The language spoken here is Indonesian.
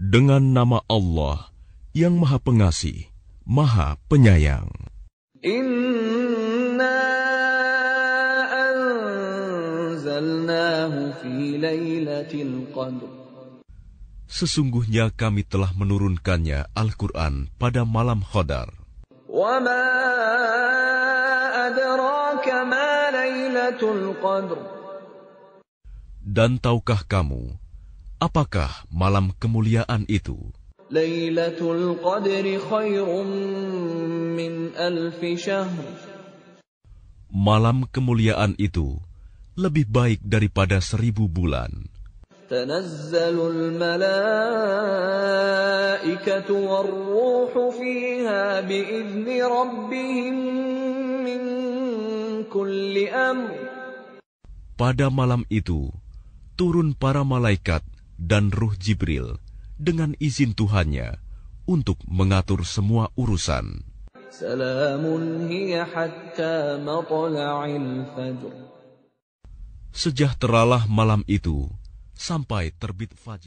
Dengan nama Allah yang Maha Pengasih, Maha Penyayang. Inna anzalnahu fi lailatul qadr. Sesungguhnya kami telah menurunkannya Al-Qur'an pada malam Qadar. Dan tahukah kamu, apakah malam kemuliaan itu? Malam kemuliaan itu lebih baik daripada seribu bulan. Pada malam itu, turun para malaikat dan ruh Jibril dengan izin Tuhannya untuk mengatur semua urusan. Sejahteralah malam itu sampai terbit fajar.